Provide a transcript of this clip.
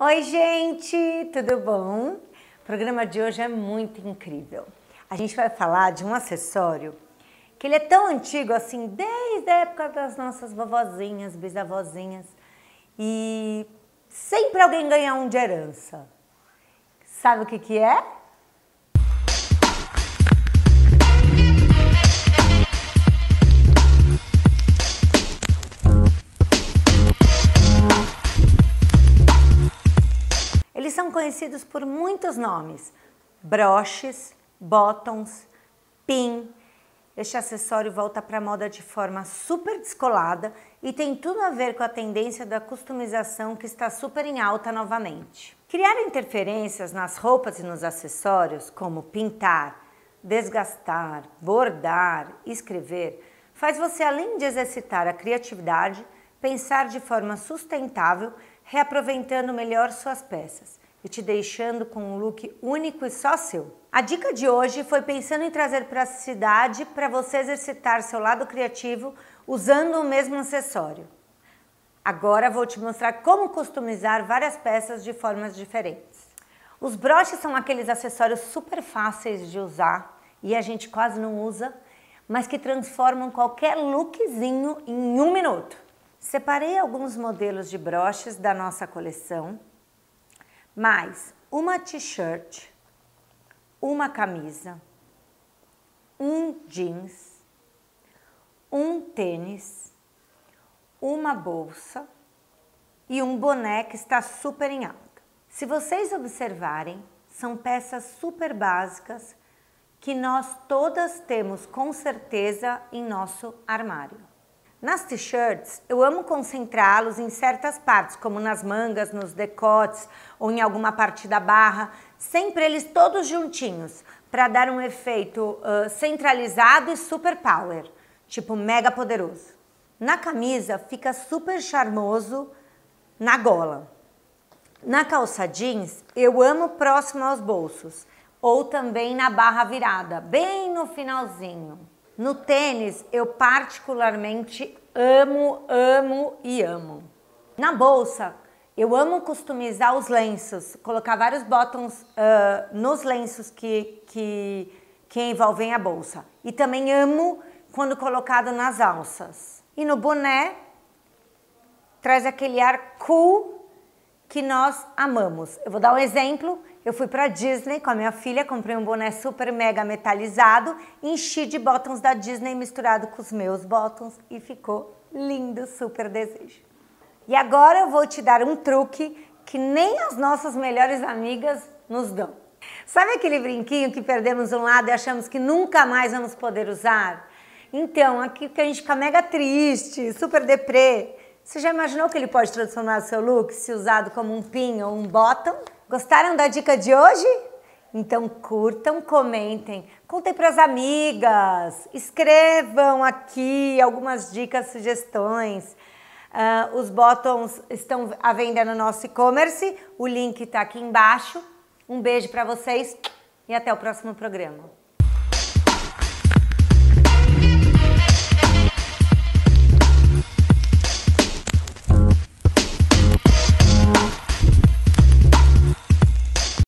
Oi, gente, tudo bom? O programa de hoje é muito incrível. A gente vai falar de um acessório que ele é tão antigo assim, desde a época das nossas vovozinhas, bisavozinhas, e sempre alguém ganha um de herança. Sabe o que que é? são conhecidos por muitos nomes: broches, bottoms, pin. Este acessório volta para a moda de forma super descolada e tem tudo a ver com a tendência da customização que está super em alta novamente. Criar interferências nas roupas e nos acessórios, como pintar, desgastar, bordar, escrever, faz você, além de exercitar a criatividade, pensar de forma sustentável, reaproveitando melhor suas peças e te deixando com um look único e só seu. A dica de hoje foi pensando em trazer para a cidade para você exercitar seu lado criativo usando o mesmo acessório. Agora vou te mostrar como customizar várias peças de formas diferentes. Os broches são aqueles acessórios super fáceis de usar e a gente quase não usa, mas que transformam qualquer lookzinho em um minuto. Separei alguns modelos de broches da nossa coleção mais uma t-shirt, uma camisa, um jeans, um tênis, uma bolsa e um boné que está super em alta. Se vocês observarem, são peças super básicas que nós todas temos com certeza em nosso armário. Nas t-shirts, eu amo concentrá-los em certas partes, como nas mangas, nos decotes ou em alguma parte da barra, sempre eles todos juntinhos, para dar um efeito uh, centralizado e super power, tipo mega poderoso. Na camisa fica super charmoso na gola. Na calça jeans, eu amo próximo aos bolsos, ou também na barra virada, bem no finalzinho. No tênis, eu particularmente amo, amo e amo. Na bolsa, eu amo customizar os lenços, colocar vários botões uh, nos lenços que, que, que envolvem a bolsa. E também amo quando colocado nas alças. E no boné, traz aquele ar cool que nós amamos. Eu vou dar um exemplo. Eu fui para Disney com a minha filha, comprei um boné super mega metalizado, enchi de botões da Disney misturado com os meus botões e ficou lindo, super desejo. E agora eu vou te dar um truque que nem as nossas melhores amigas nos dão. Sabe aquele brinquinho que perdemos um lado e achamos que nunca mais vamos poder usar? Então, aqui que a gente fica mega triste, super deprê, você já imaginou que ele pode transformar seu look se usado como um pin ou um bottom? Gostaram da dica de hoje? Então curtam, comentem, contem para as amigas, escrevam aqui algumas dicas, sugestões. Uh, os bottoms estão à venda no nosso e-commerce, o link está aqui embaixo. Um beijo para vocês e até o próximo programa.